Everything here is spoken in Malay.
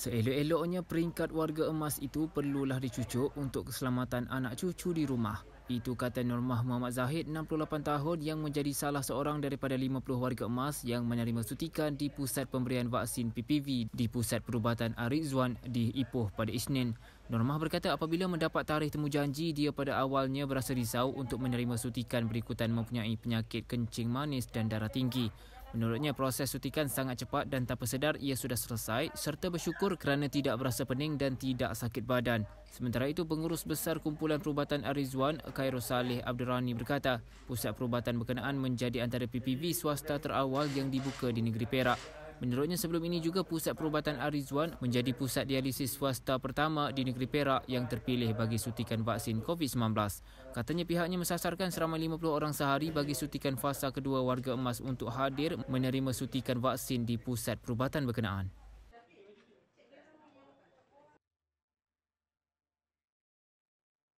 Seelok-eloknya peringkat warga emas itu perlulah dicucuk untuk keselamatan anak cucu di rumah. Itu kata Nurmah Muhammad Zahid, 68 tahun yang menjadi salah seorang daripada 50 warga emas yang menerima sutikan di pusat pemberian vaksin PPV di pusat perubatan Arizwan di Ipoh pada Isnin. Mah berkata apabila mendapat tarikh temu janji, dia pada awalnya berasa risau untuk menerima sutikan berikutan mempunyai penyakit kencing manis dan darah tinggi. Menurutnya proses sutikan sangat cepat dan tanpa sedar ia sudah selesai serta bersyukur kerana tidak berasa pening dan tidak sakit badan. Sementara itu pengurus besar kumpulan perubatan Arizwan Khairo Saleh Abdul Rani berkata pusat perubatan berkenaan menjadi antara PPV swasta terawal yang dibuka di negeri Perak. Menurutnya sebelum ini juga Pusat Perubatan Arizwan menjadi pusat dialisis swasta pertama di negeri Perak yang terpilih bagi suntikan vaksin COVID-19. Katanya pihaknya mesasarkan seramai 50 orang sehari bagi suntikan fasa kedua warga emas untuk hadir menerima suntikan vaksin di pusat perubatan berkenaan.